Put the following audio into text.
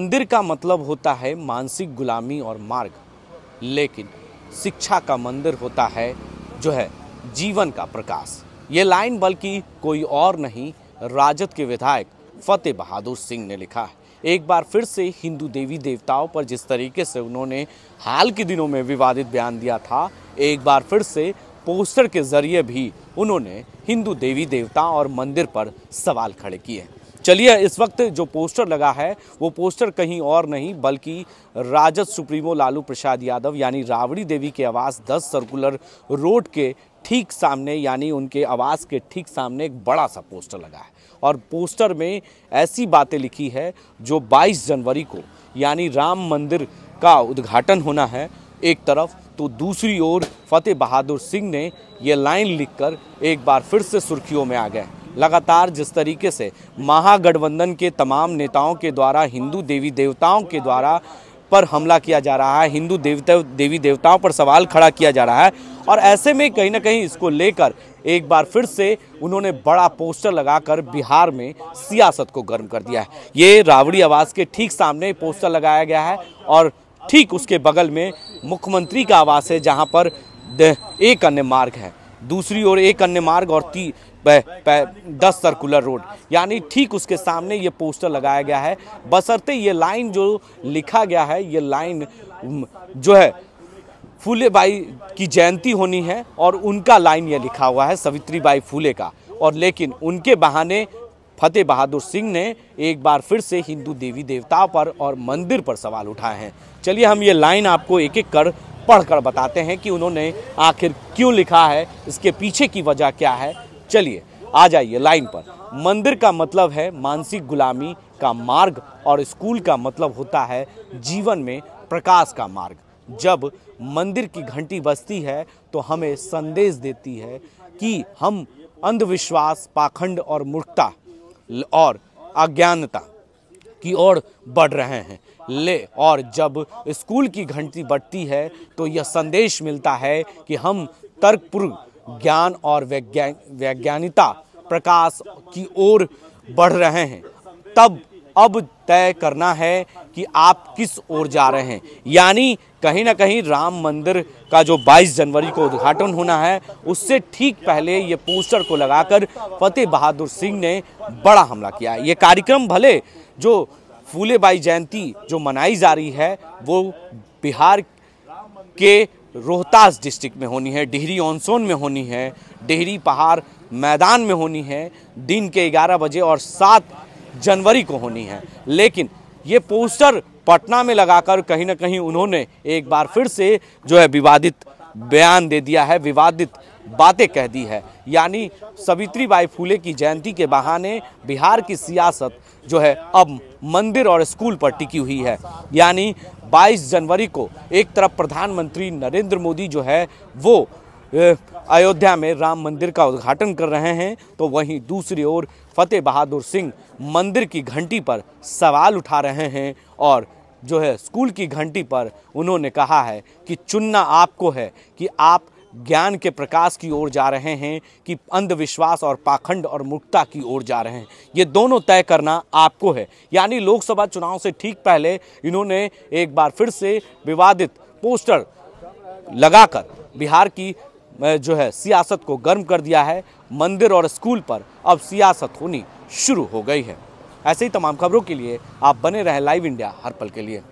मंदिर का मतलब होता है मानसिक गुलामी और मार्ग लेकिन शिक्षा का मंदिर होता है जो है जीवन का प्रकाश ये लाइन बल्कि कोई और नहीं राजद के विधायक फतेह बहादुर सिंह ने लिखा है एक बार फिर से हिंदू देवी देवताओं पर जिस तरीके से उन्होंने हाल के दिनों में विवादित बयान दिया था एक बार फिर से पोस्टर के जरिए भी उन्होंने हिंदू देवी देवता और मंदिर पर सवाल खड़े किए हैं चलिए इस वक्त जो पोस्टर लगा है वो पोस्टर कहीं और नहीं बल्कि राजद सुप्रीमो लालू प्रसाद यादव यानी रावड़ी देवी के आवास 10 सर्कुलर रोड के ठीक सामने यानी उनके आवास के ठीक सामने एक बड़ा सा पोस्टर लगा है और पोस्टर में ऐसी बातें लिखी है जो 22 जनवरी को यानी राम मंदिर का उद्घाटन होना है एक तरफ तो दूसरी ओर फतेह बहादुर सिंह ने ये लाइन लिखकर एक बार फिर से सुर्खियों में आ गए लगातार जिस तरीके से महागठबंधन के तमाम नेताओं के द्वारा हिंदू देवी देवताओं के द्वारा पर हमला किया जा रहा है हिंदू देवता देवी देवताओं पर सवाल खड़ा किया जा रहा है और ऐसे में कहीं ना कहीं इसको लेकर एक बार फिर से उन्होंने बड़ा पोस्टर लगाकर बिहार में सियासत को गर्म कर दिया है ये रावड़ी आवास के ठीक सामने पोस्टर लगाया गया है और ठीक उसके बगल में मुख्यमंत्री का आवास है जहाँ पर एक अन्य मार्ग है दूसरी ओर एक अन्य मार्ग और ती दस सर्कुलर रोड यानी ठीक उसके सामने ये पोस्टर लगाया गया है बसरते ये लाइन जो लिखा गया है ये लाइन जो है फूले बाई की जयंती होनी है और उनका लाइन ये लिखा हुआ है सवित्री बाई फूले का और लेकिन उनके बहाने फतेह बहादुर सिंह ने एक बार फिर से हिंदू देवी देवताओं पर और मंदिर पर सवाल उठाए हैं चलिए हम ये लाइन आपको एक एक कर पढ़कर बताते हैं कि उन्होंने आखिर क्यों लिखा है इसके पीछे की वजह क्या है चलिए आ जाइए लाइन पर मंदिर का मतलब है मानसिक गुलामी का मार्ग और स्कूल का मतलब होता है जीवन में प्रकाश का मार्ग जब मंदिर की घंटी बजती है तो हमें संदेश देती है कि हम अंधविश्वास पाखंड और मूर्खता और अज्ञानता की ओर बढ़ रहे हैं ले और जब स्कूल की घंटी बढ़ती है तो यह संदेश मिलता है कि हम तर्कपूर्ण ज्ञान और वैज्ञान वैज्ञानिकता प्रकाश की ओर बढ़ रहे हैं तब अब तय करना है कि आप किस ओर जा रहे हैं यानी कहीं ना कहीं राम मंदिर का जो 22 जनवरी को उद्घाटन होना है उससे ठीक पहले ये पोस्टर को लगाकर फतेह बहादुर सिंह ने बड़ा हमला किया ये कार्यक्रम भले जो फूले बाई जयंती जो मनाई जा रही है वो बिहार के रोहतास डिस्ट्रिक्ट में होनी है डिहरी ऑनसोन में होनी है डिहरी पहाड़ मैदान में होनी है दिन के 11 बजे और 7 जनवरी को होनी है लेकिन ये पोस्टर पटना में लगाकर कहीं ना कहीं उन्होंने एक बार फिर से जो है विवादित बयान दे दिया है विवादित बातें कह दी है यानी सवित्री बाई फूले की जयंती के बहाने बिहार की सियासत जो है अब मंदिर और स्कूल पर टिकी हुई है यानी 22 जनवरी को एक तरफ प्रधानमंत्री नरेंद्र मोदी जो है वो अयोध्या में राम मंदिर का उद्घाटन कर रहे हैं तो वहीं दूसरी ओर फतेह बहादुर सिंह मंदिर की घंटी पर सवाल उठा रहे हैं और जो है स्कूल की घंटी पर उन्होंने कहा है कि चुनना आपको है कि आप ज्ञान के प्रकाश की ओर जा रहे हैं कि अंधविश्वास और पाखंड और मुक्ता की ओर जा रहे हैं ये दोनों तय करना आपको है यानी लोकसभा चुनाव से ठीक पहले इन्होंने एक बार फिर से विवादित पोस्टर लगाकर बिहार की जो है सियासत को गर्म कर दिया है मंदिर और स्कूल पर अब सियासत होनी शुरू हो गई है ऐसे ही तमाम खबरों के लिए आप बने रहें लाइव इंडिया हर पल के लिए